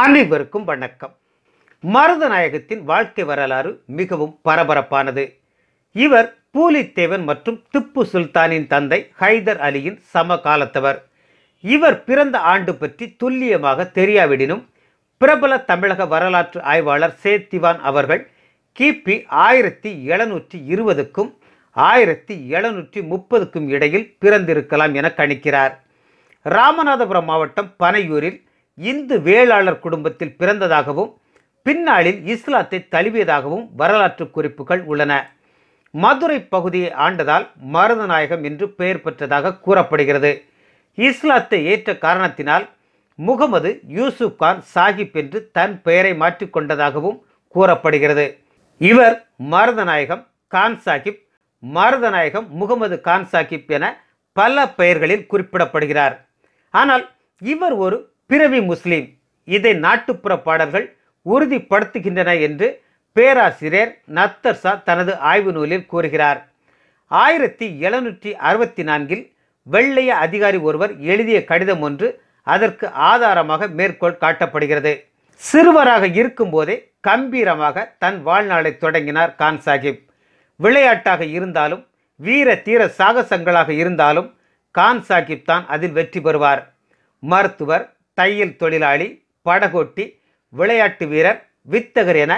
அனைவருக்கும் வணக்கம் மருதநாயகத்தின் வாழ்க்கை வரலாறு மிகவும் பரபரப்பானது இவர் பூலித்தேவன் மற்றும் திப்பு சுல்தானின் தந்தை ஹைதர் அலியின் சமகாலத்தவர் இவர் பிறந்த ஆண்டு பற்றி துல்லியமாக தெரியாவிடனும் பிரபல தமிழக வரலாற்று ஆய்வாளர் சே திவான் அவர்கள் கிபி ஆயிரத்தி எழுநூற்றி இருபதுக்கும் ஆயிரத்தி எழுநூற்றி முப்பதுக்கும் இடையில் பிறந்திருக்கலாம் என கணிக்கிறார் ராமநாதபுரம் மாவட்டம் பனையூரில் இந்து வேளாளர் குடும்பத்தில் பிறந்ததாகவும் பின்னாளில் இஸ்லாத்தை தழுவியதாகவும் வரலாற்று குறிப்புகள் உள்ளன மதுரை பகுதியை ஆண்டதால் மருதநாயகம் என்று பெயர் பெற்றதாக கூறப்படுகிறது இஸ்லாத்தை ஏற்ற காரணத்தினால் முகமது யூசுப் கான் சாஹிப் என்று தன் பெயரை மாற்றிக்கொண்டதாகவும் கூறப்படுகிறது இவர் மருதநாயகம் கான் சாஹிப் மருதநாயகம் முகமது கான் சாஹிப் என பல பெயர்களில் குறிப்பிடப்படுகிறார் ஆனால் இவர் ஒரு பிறவி முஸ்லீம் இதை நாட்டுப்புற பாடல்கள் உறுதிப்படுத்துகின்றன என்று பேராசிரியர் நத்தர்சா தனது ஆய்வு நூலில் கூறுகிறார் ஆயிரத்தி எழுநூற்றி அறுபத்தி நான்கில் வெள்ளைய அதிகாரி ஒருவர் எழுதிய கடிதம் ஒன்று அதற்கு ஆதாரமாக மேற்கோள் காட்டப்படுகிறது சிறுவராக இருக்கும்போதே கம்பீரமாக தன் வாழ்நாளை தொடங்கினார் கான் சாஹிப் விளையாட்டாக இருந்தாலும் வீர தீர சாகசங்களாக இருந்தாலும் கான் சாஹிப் தான் அதில் வெற்றி பெறுவார் மருத்துவர் தையல் தொழிலாளி படகோட்டி விளையாட்டு வீரர் வித்தகர் என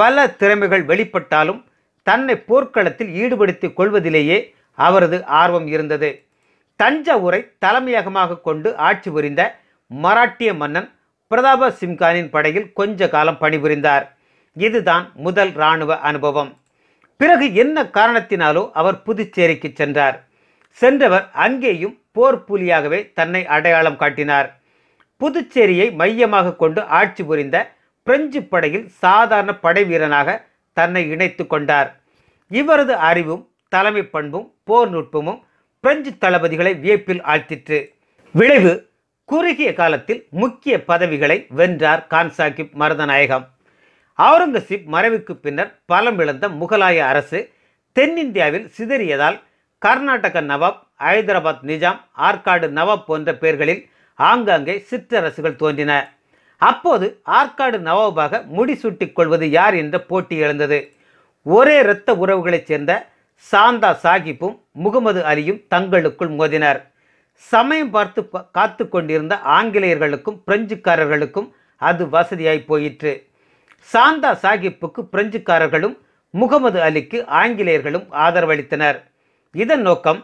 பல திறமைகள் வெளிப்பட்டாலும் தன்னை போர்க்களத்தில் ஈடுபடுத்திக் கொள்வதிலேயே அவரது ஆர்வம் இருந்தது தஞ்சாவூரை தலைமையகமாக கொண்டு ஆட்சி புரிந்த மராட்டிய மன்னன் பிரதாப சிம்கானின் படையில் கொஞ்ச காலம் பணிபுரிந்தார் இதுதான் முதல் இராணுவ அனுபவம் பிறகு என்ன காரணத்தினாலோ அவர் புதுச்சேரிக்கு சென்றார் சென்றவர் அங்கேயும் போர் புலியாகவே தன்னை அடையாளம் காட்டினார் புதுச்சேரியை மையமாக கொண்டு ஆட்சி புரிந்த பிரெஞ்சு படையில் சாதாரண படை வீரனாக தன்னை இணைத்து கொண்டார் இவரது அறிவும் தலைமை பண்பும் போர் நுட்பமும் பிரெஞ்சு தளபதிகளை வியப்பில் ஆழ்த்திற்று விளைவு குறுகிய காலத்தில் முக்கிய பதவிகளை வென்றார் கான்சாகிப் மருதநாயகம் அவுரங்கசீப் மறைவுக்கு பின்னர் பலம் இழந்த முகலாய அரசு தென்னிந்தியாவில் சிதறியதால் கர்நாடக நவாப் ஹைதராபாத் நிஜாம் ஆற்காடு நவாப் போன்ற பெயர்களில் ஆங்காங்கே சிற்றரசுகள் தோன்றின அப்போது ஆற்காடு நவாபாக முடிசூட்டிக் கொள்வது யார் என்ற போட்டி எழுந்தது ஒரே இரத்த உறவுகளைச் சேர்ந்த சாந்தா சாஹிப்பும் முகமது அலியும் தங்களுக்குள் மோதினர் சமயம் பார்த்து காத்து கொண்டிருந்த ஆங்கிலேயர்களுக்கும் பிரெஞ்சுக்காரர்களுக்கும் அது வசதியாய் போயிற்று சாந்தா சாஹிப்புக்கு பிரெஞ்சுக்காரர்களும் முகமது அலிக்கு ஆங்கிலேயர்களும் ஆதரவளித்தனர் இதன் நோக்கம்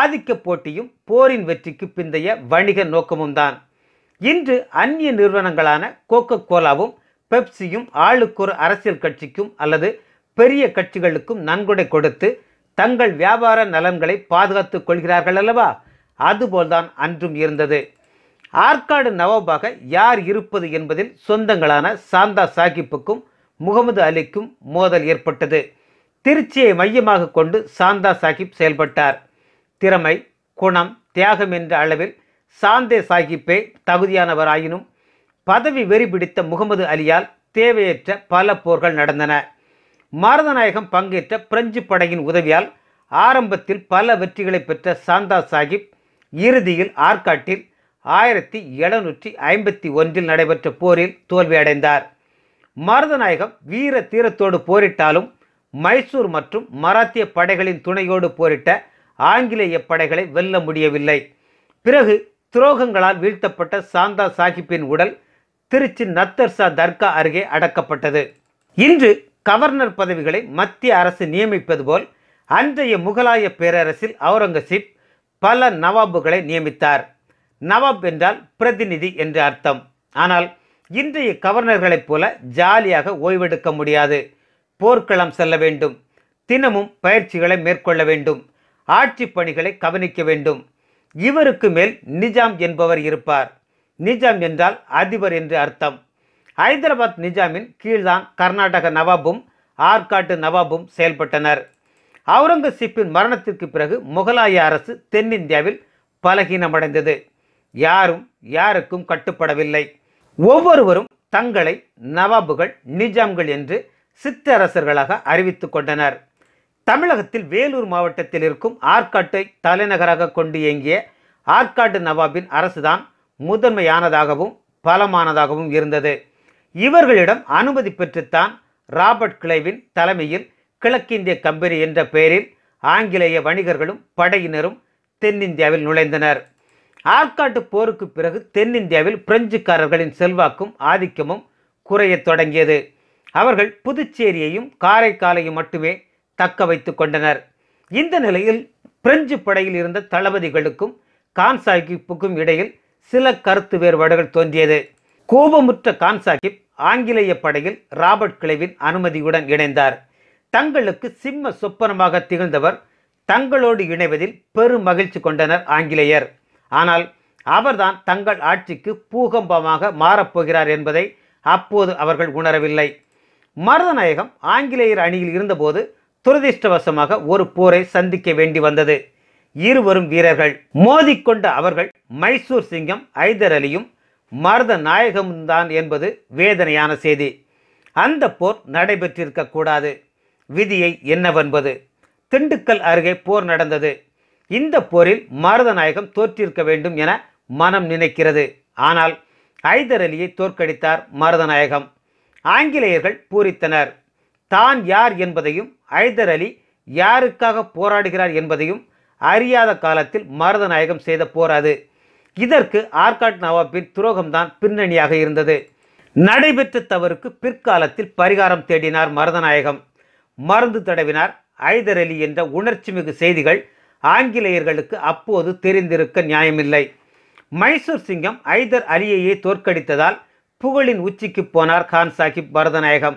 ஆதிக்க போட்டியும் போரின் வெற்றிக்கு பிந்தைய வணிக நோக்கமும் தான் இன்று அந்நிய நிறுவனங்களான கோகோ கோலாவும் பெப்சியும் ஆளுக்கொரு அரசியல் கட்சிக்கும் அல்லது பெரிய கட்சிகளுக்கும் நன்கொடை கொடுத்து தங்கள் வியாபார நலன்களை பாதுகாத்துக் கொள்கிறார்கள் அல்லவா அதுபோல்தான் அன்றும் இருந்தது ஆற்காடு நவாபாக யார் இருப்பது என்பதில் சொந்தங்களான சாந்தா சாஹிப்புக்கும் முகமது அலிக்கும் மோதல் ஏற்பட்டது திருச்சியை மையமாக கொண்டு சாந்தா சாஹிப் செயல்பட்டார் திறமை குணம் தியாகம் என்ற அளவில் சாந்தே சாஹிப்பே தகுதியானவராயினும் பதவி வெறி பிடித்த முகமது அலியால் தேவையற்ற பல போர்கள் நடந்தன மாரதநாயகம் பங்கேற்ற பிரெஞ்சு படையின் உதவியால் ஆரம்பத்தில் பல வெற்றிகளை பெற்ற சாந்தா சாஹிப் இறுதியில் ஆற்காட்டில் ஆயிரத்தி எழுநூற்றி ஐம்பத்தி ஒன்றில் நடைபெற்ற போரில் தோல்வியடைந்தார் மருதநாயகம் வீர தீரத்தோடு போரிட்டாலும் மைசூர் மற்றும் மராத்திய படைகளின் துணையோடு போரிட்ட ஆங்கிலேய படைகளை வெல்ல முடியவில்லை பிறகு துரோகங்களால் வீழ்த்தப்பட்ட சாந்தா சாஹிப்பின் உடல் திருச்சி நத்தர்சா தர்கா அருகே அடக்கப்பட்டது இன்று கவர்னர் பதவிகளை மத்திய அரசு நியமிப்பது போல் அன்றைய முகலாய பேரரசில் அவுரங்கசீப் பல நவாபுகளை நியமித்தார் நவாப் என்றால் பிரதிநிதி என்று அர்த்தம் ஆனால் இன்றைய கவர்னர்களைப் போல ஜாலியாக ஓய்வெடுக்க முடியாது போர்க்களம் செல்ல வேண்டும் தினமும் பயிற்சிகளை மேற்கொள்ள வேண்டும் ஆட்சி பணிகளை கவனிக்க வேண்டும் இவருக்கு மேல் நிஜாம் என்பவர் இருப்பார் நிஜாம் என்றால் அதிபர் என்று அர்த்தம் ஹைதராபாத் நிஜாமின் கீழ்தான் கர்நாடக நவாபும் ஆற்காட்டு நவாபும் செயல்பட்டனர் அவுரங்கசீப்பின் மரணத்திற்கு பிறகு முகலாய அரசு தென்னிந்தியாவில் பலகீனமடைந்தது யாரும் யாருக்கும் கட்டுப்படவில்லை ஒவ்வொருவரும் தங்களை நவாபுகள் நிஜாம்கள் என்று சித்தரசர்களாக அறிவித்துக் கொண்டனர் தமிழகத்தில் வேலூர் மாவட்டத்தில் இருக்கும் ஆற்காட்டை தலைநகராக கொண்டு இயங்கிய ஆற்காடு நவாபின் அரசுதான் முதன்மையானதாகவும் பலமானதாகவும் இருந்தது இவர்களிடம் அனுமதி பெற்றுத்தான் ராபர்ட் கிளைவின் தலைமையில் கிழக்கிந்திய கம்பெனி என்ற பெயரில் ஆங்கிலேய வணிகர்களும் படையினரும் தென்னிந்தியாவில் நுழைந்தனர் ஆற்காட்டு போருக்கு பிறகு தென்னிந்தியாவில் பிரெஞ்சுக்காரர்களின் செல்வாக்கும் ஆதிக்கமும் குறையத் தொடங்கியது அவர்கள் புதுச்சேரியையும் காரைக்காலையும் மட்டுமே தக்க வைத்து கொண்டனர் இந்த நிலையில் பிரெஞ்சு படையில் இருந்த தளபதிகளுக்கும் கான்சாகிப்புக்கும் இடையில் சில கருத்து வேறுபாடுகள் தோன்றியது கோபமுற்ற கான்சாகிப் ஆங்கிலேய படையில் ராபர்ட் கிளைவின் அனுமதியுடன் இணைந்தார் தங்களுக்கு சிம்ம சொப்பனமாக திகழ்ந்தவர் தங்களோடு இணைவதில் பெரும் மகிழ்ச்சி கொண்டனர் ஆங்கிலேயர் ஆனால் அவர்தான் தங்கள் ஆட்சிக்கு பூகம்பமாக மாறப்போகிறார் என்பதை அப்போது அவர்கள் உணரவில்லை மருதநாயகம் ஆங்கிலேயர் அணியில் இருந்தபோது துரதிருஷ்டவசமாக ஒரு போரை சந்திக்க வேண்டி வந்தது இருவரும் வீரர்கள் மோதிக்கொண்ட அவர்கள் மைசூர் சிங்கம் ஐதர் அலியும் மரத நாயகம்தான் என்பது வேதனையான செய்தி அந்த போர் நடைபெற்றிருக்க கூடாது விதியை என்னவென்பது திண்டுக்கல் அருகே போர் நடந்தது இந்த போரில் மருதநாயகம் தோற்றிருக்க வேண்டும் என மனம் நினைக்கிறது ஆனால் ஐதர் அலியை தோற்கடித்தார் மருதநாயகம் ஆங்கிலேயர்கள் பூரித்தனர் தான் யார் என்பதையும் ஹைதர் அலி யாருக்காக போராடுகிறார் என்பதையும் அறியாத காலத்தில் மருதநாயகம் செய்த போராது இதற்கு ஆர்காட் நவாபின் துரோகம்தான் பின்னணியாக இருந்தது நடைபெற்ற தவறுக்கு பிற்காலத்தில் பரிகாரம் தேடினார் மருதநாயகம் மருந்து தடவினார் ஐதர் அலி என்ற உணர்ச்சிமிகு செய்திகள் ஆங்கிலேயர்களுக்கு அப்போது தெரிந்திருக்க நியாயமில்லை மைசூர் சிங்கம் ஐதர் அலியையே தோற்கடித்ததால் புகழின் உச்சிக்கு போனார் கான் சாஹிப் பரதநாயகம்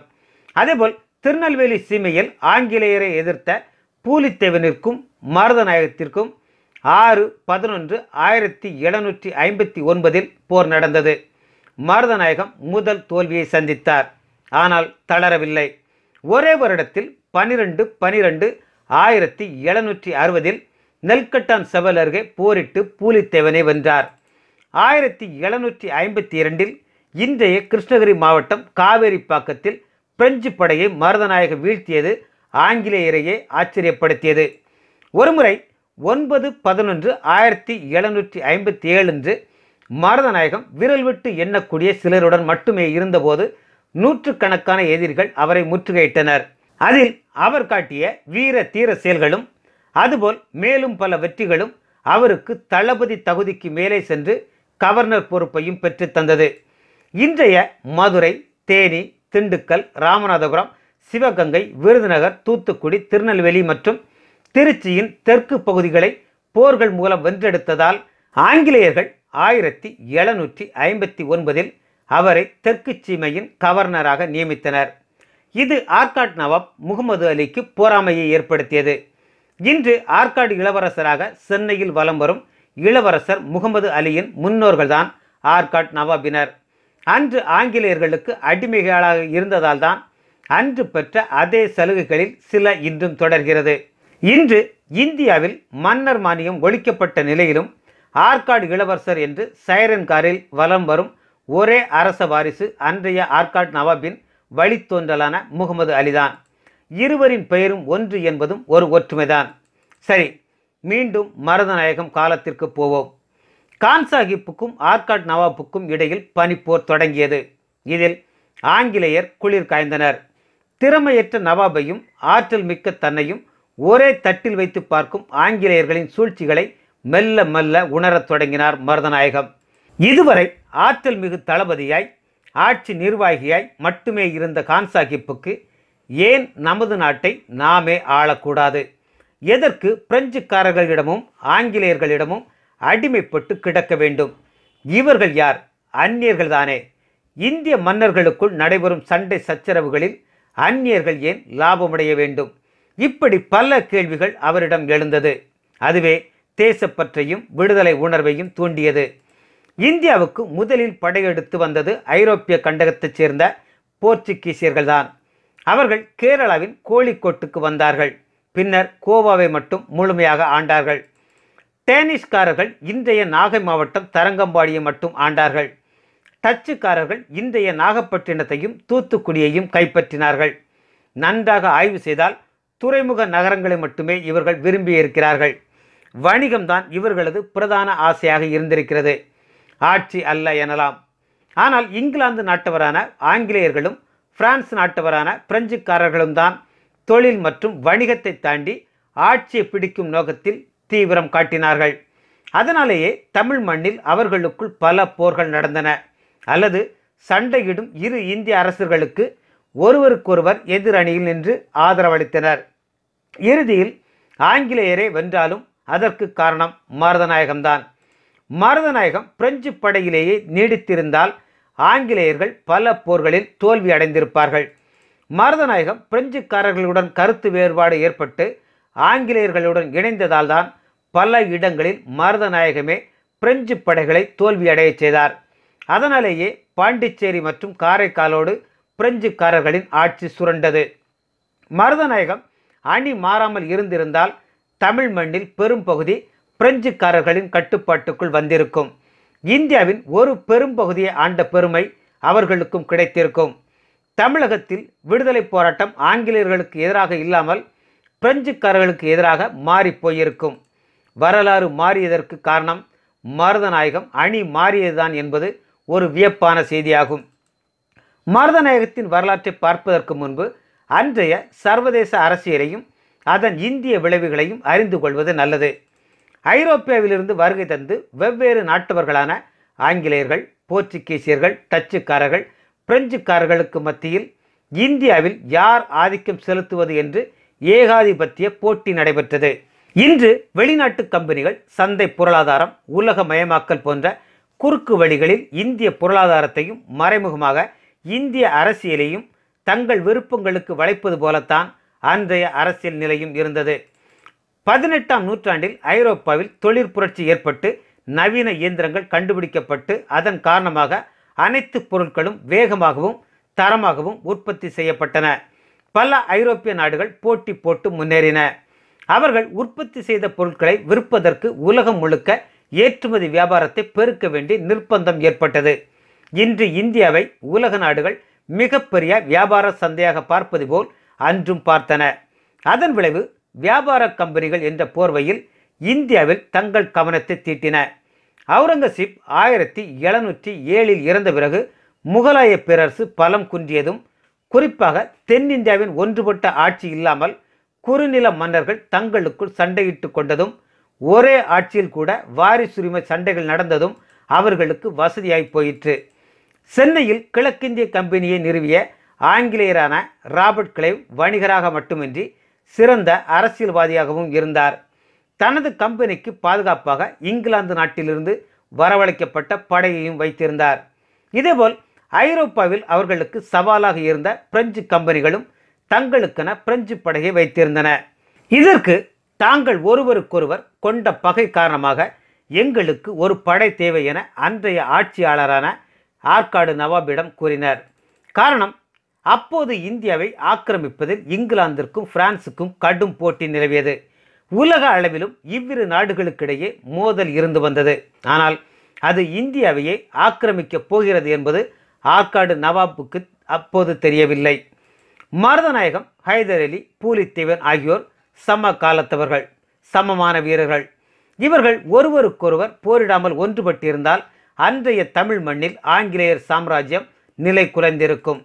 அதேபோல் திருநெல்வேலி சீமையில் ஆங்கிலேயரை எதிர்த்த பூலித்தேவனிற்கும் மருதநாயகத்திற்கும் ஆறு பதினொன்று ஆயிரத்தி எழுநூற்றி ஐம்பத்தி ஒன்பதில் போர் நடந்தது மருதநாயகம் முதல் தோல்வியை சந்தித்தார் ஆனால் தளரவில்லை ஒரே வருடத்தில் பனிரெண்டு பனிரெண்டு ஆயிரத்தி எழுநூற்றி அறுபதில் நெல்கட்டான் செவல் அருகே போரிட்டு பூலித்தேவனை வென்றார் ஆயிரத்தி எழுநூற்றி ஐம்பத்தி இரண்டில் இன்றைய கிருஷ்ணகிரி மாவட்டம் காவேரிப்பாக்கத்தில் பிரெஞ்சு படையை மருதநாயக வீழ்த்தியது ஆங்கிலேயரையே ஆச்சரியப்படுத்தியது ஒருமுறை ஒன்பது பதினொன்று ஆயிரத்தி எழுநூற்றி ஐம்பத்தி ஏழன்று மருதநாயகம் விரல் விட்டு எண்ணக்கூடிய சிலருடன் மட்டுமே இருந்தபோது நூற்றுக்கணக்கான எதிரிகள் அவரை முற்றுகையிட்டனர் அதில் அவர் காட்டிய வீர தீர செயல்களும் அதுபோல் மேலும் பல வெற்றிகளும் அவருக்கு தளபதி தகுதிக்கு மேலே சென்று கவர்னர் பொறுப்பையும் பெற்றுத்தந்தது இன்றைய மதுரை தேனி திண்டுக்கல் ராமநாதபுரம் சிவகங்கை விருதுநகர் தூத்துக்குடி திருநெல்வேலி மற்றும் திருச்சியின் தெற்கு பகுதிகளை போர்கள் மூலம் வென்றெடுத்ததால் ஆங்கிலேயர்கள் ஆயிரத்தி எழுநூற்றி ஐம்பத்தி ஒன்பதில் அவரை தெற்கு சீமையின் கவர்னராக நியமித்தனர் இது ஆர்காட் நவாப் முகமது அலிக்கு போராமையை ஏற்படுத்தியது இன்று ஆர்காட் இளவரசராக சென்னையில் வலம் வரும் இளவரசர் முகமது அலியின் முன்னோர்கள்தான் ஆர்காட் நவாபினர் அன்று ஆங்கிலேயர்களுக்கு அடிமைகளாக இருந்ததால் தான் அன்று பெற்ற அதே சலுகைகளில் சில இன்றும் தொடர்கிறது இன்று இந்தியாவில் மன்னர் மானியம் ஒழிக்கப்பட்ட நிலையிலும் ஆற்காடு இளவரசர் என்று சைரன் காரில் வலம் வரும் ஒரே அரச வாரிசு அன்றைய ஆர்காட் நவாபின் வழித்தோன்றலான முகமது அலிதான் இருவரின் பெயரும் ஒன்று என்பதும் ஒரு ஒற்றுமைதான் சரி மீண்டும் மரதநாயகம் காலத்திற்கு போவோம் கான் சாஹிப்புக்கும் ஆர்காட் நவாப்புக்கும் இடையில் பனிப்போர் தொடங்கியது இதில் ஆங்கிலேயர் குளிர் காய்ந்தனர் திறமையற்ற நவாபையும் ஆற்றல் மிக்க தன்னையும் ஒரே தட்டில் வைத்து பார்க்கும் ஆங்கிலேயர்களின் சூழ்ச்சிகளை மெல்ல மெல்ல உணரத் தொடங்கினார் மருதநாயகம் இதுவரை ஆற்றல் மிகு தளபதியாய் ஆட்சி நிர்வாகியாய் மட்டுமே இருந்த கான்சாகிப்புக்கு ஏன் நமது நாட்டை நாமே ஆளக்கூடாது எதற்கு பிரெஞ்சுக்காரர்களிடமும் ஆங்கிலேயர்களிடமும் அடிமைப்பட்டு கிடக்க வேண்டும் இவர்கள் யார் அந்நியர்கள் தானே இந்திய மன்னர்களுக்குள் நடைபெறும் சண்டை சச்சரவுகளில் அந்நியர்கள் ஏன் லாபமடைய வேண்டும் இப்படி பல கேள்விகள் அவரிடம் எழுந்தது அதுவே தேசப்பற்றையும் விடுதலை உணர்வையும் தூண்டியது இந்தியாவுக்கு முதலில் படையெடுத்து வந்தது ஐரோப்பிய கண்டகத்தைச் சேர்ந்த போர்ச்சுகீசியர்கள்தான் அவர்கள் கேரளாவின் கோழிக்கோட்டுக்கு வந்தார்கள் பின்னர் கோவாவை மட்டும் முழுமையாக ஆண்டார்கள் டேனிஷ்காரர்கள் இன்றைய நாகை மாவட்டம் தரங்கம்பாடியை மட்டும் ஆண்டார்கள் டச்சுக்காரர்கள் இன்றைய நாகப்பட்டினத்தையும் தூத்துக்குடியையும் கைப்பற்றினார்கள் நன்றாக ஆய்வு செய்தால் துறைமுக நகரங்களை மட்டுமே இவர்கள் விரும்பியிருக்கிறார்கள் வணிகம்தான் இவர்களது பிரதான ஆசையாக இருந்திருக்கிறது ஆட்சி அல்ல எனலாம் ஆனால் இங்கிலாந்து நாட்டவரான ஆங்கிலேயர்களும் பிரான்ஸ் நாட்டவரான பிரெஞ்சுக்காரர்களும் தான் தொழில் மற்றும் வணிகத்தை தாண்டி ஆட்சியை பிடிக்கும் நோக்கத்தில் தீவிரம் காட்டினார்கள் அதனாலேயே தமிழ் மண்ணில் அவர்களுக்குள் பல போர்கள் நடந்தன அல்லது சண்டையிடும் இரு இந்திய அரசர்களுக்கு ஒருவருக்கொருவர் எதிரணியில் நின்று ஆதரவளித்தனர் இறுதியில் ஆங்கிலேயரே வென்றாலும் அதற்கு காரணம் மருதநாயகம்தான் மருதநாயகம் பிரெஞ்சு படையிலேயே நீடித்திருந்தால் ஆங்கிலேயர்கள் பல போர்களில் தோல்வி அடைந்திருப்பார்கள் மருதநாயகம் பிரெஞ்சுக்காரர்களுடன் கருத்து வேறுபாடு ஏற்பட்டு ஆங்கிலேயர்களுடன் இணைந்ததால் தான் பல இடங்களில் மருதநாயகமே பிரெஞ்சு படைகளை தோல்வியடைய செய்தார் அதனாலேயே பாண்டிச்சேரி மற்றும் காரைக்காலோடு பிரெஞ்சுக்காரர்களின் ஆட்சி சுரண்டது மருதநாயகம் அணி மாறாமல் இருந்திருந்தால் தமிழ் மண்ணில் பெரும்பகுதி பிரெஞ்சுக்காரர்களின் கட்டுப்பாட்டுக்குள் வந்திருக்கும் இந்தியாவின் ஒரு பெரும்பகுதியை ஆண்ட பெருமை அவர்களுக்கும் கிடைத்திருக்கும் தமிழகத்தில் விடுதலை போராட்டம் ஆங்கிலேயர்களுக்கு எதிராக இல்லாமல் பிரெஞ்சுக்காரர்களுக்கு எதிராக மாறி போயிருக்கும் வரலாறு மாறியதற்கு காரணம் மருதநாயகம் அணி மாறியதுதான் என்பது ஒரு வியப்பான செய்தியாகும் மருதநாயகத்தின் வரலாற்றை பார்ப்பதற்கு முன்பு அன்றைய சர்வதேச அரசியலையும் அதன் இந்திய விளைவுகளையும் அறிந்து கொள்வது நல்லது ஐரோப்பியாவிலிருந்து வருகை தந்து வெவ்வேறு நாட்டவர்களான ஆங்கிலேயர்கள் போர்ச்சுகீசியர்கள் டச்சுக்காரர்கள் பிரெஞ்சுக்காரர்களுக்கு மத்தியில் இந்தியாவில் யார் ஆதிக்கம் செலுத்துவது என்று ஏகாதிபத்திய போட்டி நடைபெற்றது இன்று வெளிநாட்டு கம்பெனிகள் சந்தை பொருளாதாரம் உலக மயமாக்கல் போன்ற குறுக்கு வழிகளில் இந்திய பொருளாதாரத்தையும் மறைமுகமாக இந்திய அரசியலையும் தங்கள் விருப்பங்களுக்கு வளைப்பது போலத்தான் அன்றைய அரசியல் நிலையும் இருந்தது பதினெட்டாம் நூற்றாண்டில் ஐரோப்பாவில் தொழிற் புரட்சி ஏற்பட்டு நவீன இயந்திரங்கள் கண்டுபிடிக்கப்பட்டு அதன் காரணமாக அனைத்து பொருட்களும் வேகமாகவும் தரமாகவும் உற்பத்தி செய்யப்பட்டன பல ஐரோப்பிய நாடுகள் போட்டி போட்டு முன்னேறின அவர்கள் உற்பத்தி செய்த பொருட்களை விற்பதற்கு உலகம் முழுக்க ஏற்றுமதி வியாபாரத்தை பெருக்க வேண்டிய நிர்பந்தம் ஏற்பட்டது இன்று இந்தியாவை உலக நாடுகள் மிகப்பெரிய வியாபார சந்தையாக பார்ப்பது போல் அன்றும் பார்த்தன அதன் விளைவு வியாபார கம்பெனிகள் என்ற போர்வையில் இந்தியாவில் தங்கள் கவனத்தை தீட்டின அவுரங்கசீப் ஆயிரத்தி எழுநூற்றி ஏழில் இறந்த பிறகு முகலாய பேரரசு பலம் குன்றியதும் குறிப்பாக தென்னிந்தியாவின் ஒன்றுபட்ட ஆட்சி இல்லாமல் குறுநில மன்னர்கள் தங்களுக்குள் சண்டையிட்டு கொண்டதும் ஒரே ஆட்சியில் கூட வாரிசுரிமை சண்டைகள் நடந்ததும் அவர்களுக்கு வசதியாய் போயிற்று சென்னையில் கிழக்கிந்திய கம்பெனியை நிறுவிய ஆங்கிலேயரான ராபர்ட் கிளைவ் வணிகராக மட்டுமின்றி சிறந்த அரசியல்வாதியாகவும் இருந்தார் தனது கம்பெனிக்கு பாதுகாப்பாக இங்கிலாந்து நாட்டிலிருந்து வரவழைக்கப்பட்ட படையையும் வைத்திருந்தார் இதேபோல் ஐரோப்பாவில் அவர்களுக்கு சவாலாக இருந்த பிரெஞ்சு கம்பெனிகளும் தங்களுக்கென பிரெஞ்சு படையை வைத்திருந்தன இதற்கு தாங்கள் ஒருவருக்கொருவர் கொண்ட பகை காரணமாக எங்களுக்கு ஒரு படை தேவை என அன்றைய ஆட்சியாளரான ஆற்காடு நவாபிடம் கூறினர் காரணம் அப்போது இந்தியாவை ஆக்கிரமிப்பதில் இங்கிலாந்திற்கும் பிரான்சுக்கும் கடும் போட்டி நிலவியது உலக அளவிலும் இவ்விரு நாடுகளுக்கிடையே மோதல் இருந்து வந்தது ஆனால் அது இந்தியாவையே ஆக்கிரமிக்கப் போகிறது என்பது ஆற்காடு நவாப்புக்கு அப்போது தெரியவில்லை மருதநாயகம் ஹைதர் அலி பூலித்தேவன் ஆகியோர் சம காலத்தவர்கள் சமமான வீரர்கள் இவர்கள் ஒருவருக்கொருவர் போரிடாமல் ஒன்றுபட்டிருந்தால் அன்றைய தமிழ் மண்ணில் ஆங்கிலேயர் சாம்ராஜ்யம் நிலை குலைந்திருக்கும்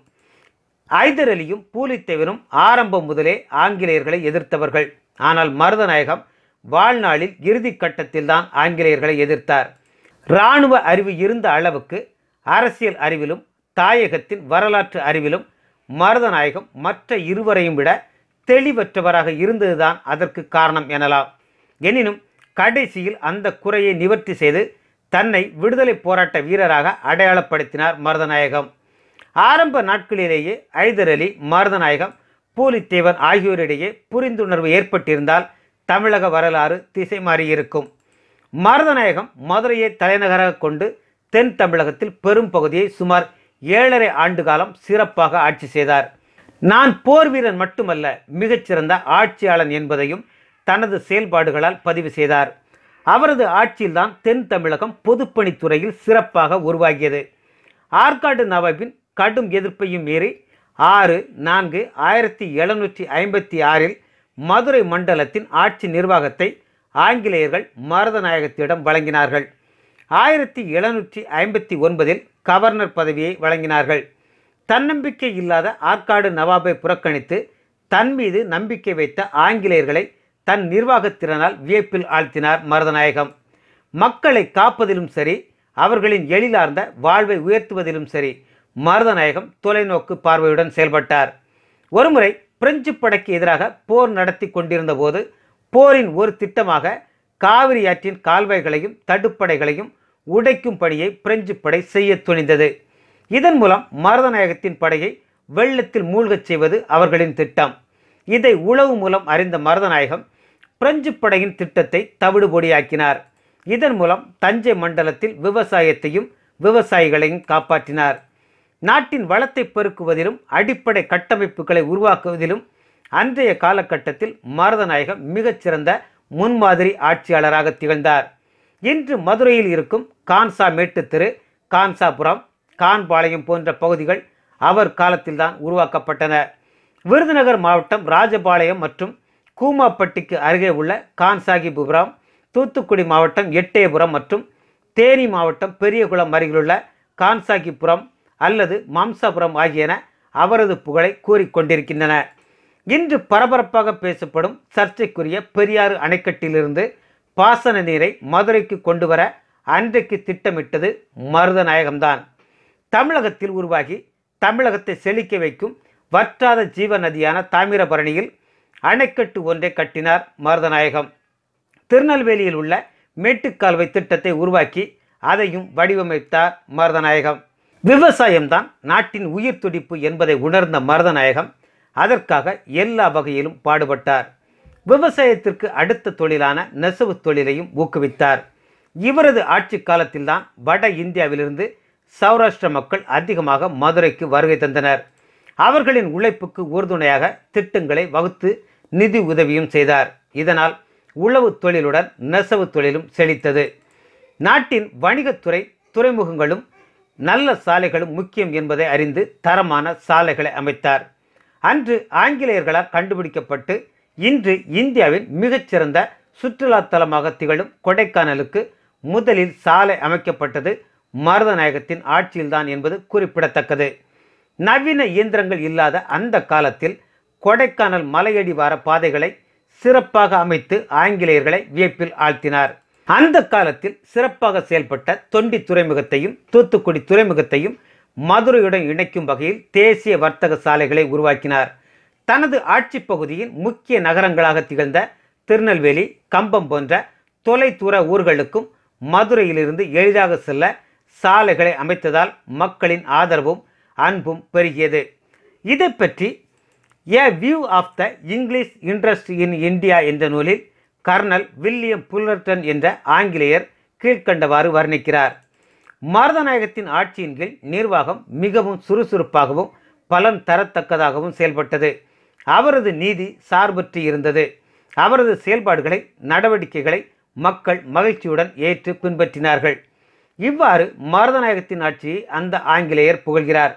ஐதர் அலியும் பூலித்தேவனும் ஆரம்பம் முதலே ஆங்கிலேயர்களை எதிர்த்தவர்கள் ஆனால் மருதநாயகம் வாழ்நாளில் இறுதி கட்டத்தில்தான் ஆங்கிலேயர்களை எதிர்த்தார் இராணுவ அறிவு இருந்த அளவுக்கு அரசியல் அறிவிலும் தாயகத்தின் வரலாற்று அறிவிலும் மருதநாயகம் மற்ற இருவரையும் விட தெளிவற்றவராக இருந்ததுதான் அதற்கு காரணம் எனலாம் எனினும் கடைசியில் அந்த குறையை நிவர்த்தி செய்து தன்னை விடுதலை போராட்ட வீரராக அடையாளப்படுத்தினார் மருதநாயகம் ஆரம்ப நாட்களிலேயே ஐதர் அலி மருதநாயகம் பூலித்தேவன் ஆகியோரிடையே புரிந்துணர்வு ஏற்பட்டிருந்தால் தமிழக வரலாறு திசை மாறியிருக்கும் மருதநாயகம் மதுரையை தலைநகராக கொண்டு தென் தமிழகத்தில் பெரும் பகுதியை சுமார் ஏழரை ஆண்டு காலம் சிறப்பாக ஆட்சி செய்தார் நான் போர் வீரன் மட்டுமல்ல மிகச்சிறந்த ஆட்சியாளன் என்பதையும் தனது செயல்பாடுகளால் பதிவு செய்தார் அவரது ஆட்சியில்தான் தென் தமிழகம் பொதுப்பணித்துறையில் சிறப்பாக உருவாகியது ஆற்காடு நவாபின் கடும் எதிர்ப்பையும் மீறி ஆறு நான்கு ஆயிரத்தி எழுநூற்றி ஐம்பத்தி ஆறில் மதுரை மண்டலத்தின் ஆட்சி நிர்வாகத்தை ஆங்கிலேயர்கள் மரதநாயகத்திடம் வழங்கினார்கள் ஆயிரத்தி எழுநூற்றி ஐம்பத்தி ஒன்பதில் கவர்னர் பதவியை வழங்கினார்கள் தன்னம்பிக்கை இல்லாத ஆற்காடு நவாபை புறக்கணித்து தன் மீது நம்பிக்கை வைத்த ஆங்கிலேயர்களை தன் நிர்வாகத்திறனால் வியப்பில் ஆழ்த்தினார் மருதநாயகம் மக்களை காப்பதிலும் சரி அவர்களின் எழிலார்ந்த வாழ்வை உயர்த்துவதிலும் சரி மருதநாயகம் தொலைநோக்கு பார்வையுடன் செயல்பட்டார் ஒருமுறை பிரெஞ்சு படைக்கு எதிராக போர் நடத்தி கொண்டிருந்த போது போரின் ஒரு திட்டமாக காவிரி ஆற்றின் கால்வாய்களையும் தடுப்படைகளையும் உடைக்கும் பணியை பிரெஞ்சு படை செய்ய துணிந்தது இதன் மூலம் மருதநாயகத்தின் படையை வெள்ளத்தில் மூழ்கச் செய்வது அவர்களின் திட்டம் இதை உளவு மூலம் அறிந்த மரதநாயகம் பிரெஞ்சு படையின் திட்டத்தை தவிடுபொடியாக்கினார் இதன் மூலம் தஞ்சை மண்டலத்தில் விவசாயத்தையும் விவசாயிகளையும் காப்பாற்றினார் நாட்டின் வளத்தை பெருக்குவதிலும் அடிப்படை கட்டமைப்புகளை உருவாக்குவதிலும் அன்றைய காலகட்டத்தில் மருதநாயகம் மிகச்சிறந்த முன்மாதிரி ஆட்சியாளராக திகழ்ந்தார் இன்று மதுரையில் இருக்கும் கான்சா மேட்டு தெரு கான்சாபுரம் கான்பாளையம் போன்ற பகுதிகள் அவர் காலத்தில்தான் உருவாக்கப்பட்டன விருதுநகர் மாவட்டம் ராஜபாளையம் மற்றும் கூமாப்பட்டிக்கு அருகே உள்ள கான்சாகிபுரம் தூத்துக்குடி மாவட்டம் எட்டயபுரம் மற்றும் தேனி மாவட்டம் பெரியகுளம் அருகிலுள்ள கான்சாகிபுரம் அல்லது மாம்சாபுரம் ஆகியன அவரது புகழை கூறிக்கொண்டிருக்கின்றன இன்று பரபரப்பாக பேசப்படும் சர்ச்சைக்குரிய பெரியாறு அணைக்கட்டிலிருந்து பாசன நீரை மதுரைக்கு கொண்டு வர அன்றைக்கு திட்டமிட்டது மருதநாயகம்தான் தமிழகத்தில் உருவாகி தமிழகத்தை செழிக்க வைக்கும் வற்றாத ஜீவ நதியான தாமிரபரணியில் அணைக்கட்டு ஒன்றை கட்டினார் மருதநாயகம் திருநெல்வேலியில் உள்ள மேட்டுக்கால்வை திட்டத்தை உருவாக்கி அதையும் வடிவமைத்தார் மருதநாயகம் விவசாயம்தான் நாட்டின் உயிர் துடிப்பு என்பதை உணர்ந்த மருதநாயகம் அதற்காக எல்லா வகையிலும் பாடுபட்டார் விவசாயத்திற்கு அடுத்த தொழிலான நெசவு தொழிலையும் ஊக்குவித்தார் இவரது ஆட்சி காலத்தில்தான் வட இந்தியாவிலிருந்து சௌராஷ்டிர மக்கள் அதிகமாக மதுரைக்கு வருகை தந்தனர் அவர்களின் உழைப்புக்கு உறுதுணையாக திட்டங்களை வகுத்து நிதி உதவியும் செய்தார் இதனால் உழவு தொழிலுடன் நெசவு தொழிலும் செழித்தது நாட்டின் வணிகத்துறை துறைமுகங்களும் நல்ல சாலைகளும் முக்கியம் என்பதை அறிந்து தரமான சாலைகளை அமைத்தார் அன்று ஆங்கிலேயர்களால் கண்டுபிடிக்கப்பட்டு இன்று இந்தியாவின் மிகச்சிறந்த சுற்றுலாத்தலமாக திகழும் கொடைக்கானலுக்கு முதலில் சாலை அமைக்கப்பட்டது மருதநாயகத்தின் ஆட்சியில்தான் என்பது குறிப்பிடத்தக்கது நவீன இயந்திரங்கள் இல்லாத அந்த காலத்தில் கொடைக்கானல் மலையடி வார பாதைகளை சிறப்பாக அமைத்து ஆங்கிலேயர்களை வியப்பில் ஆழ்த்தினார் அந்த காலத்தில் சிறப்பாக செயல்பட்ட தொண்டி துறைமுகத்தையும் தூத்துக்குடி துறைமுகத்தையும் மதுரையுடன் இணைக்கும் வகையில் தேசிய வர்த்தக சாலைகளை உருவாக்கினார் தனது ஆட்சி பகுதியின் முக்கிய நகரங்களாக திகழ்ந்த திருநெல்வேலி கம்பம் போன்ற தூர ஊர்களுக்கும் மதுரையிலிருந்து எளிதாக செல்ல சாலைகளை அமைத்ததால் மக்களின் ஆதரவும் அன்பும் பெருகியது இதை பற்றி a view of the English interest in India என்ற நூலில் கர்னல் வில்லியம் புல்லர்டன் என்ற ஆங்கிலேயர் கீழ்கண்டவாறு வர்ணிக்கிறார் மருதநாயகத்தின் ஆட்சியின் கீழ் நிர்வாகம் மிகவும் சுறுசுறுப்பாகவும் பலன் தரத்தக்கதாகவும் செயல்பட்டது அவரது நீதி சார்பற்றி இருந்தது அவரது செயல்பாடுகளை நடவடிக்கைகளை மக்கள் மகிழ்ச்சியுடன் ஏற்று பின்பற்றினார்கள் இவ்வாறு மருதநாயகத்தின் ஆட்சியை அந்த ஆங்கிலேயர் புகழ்கிறார்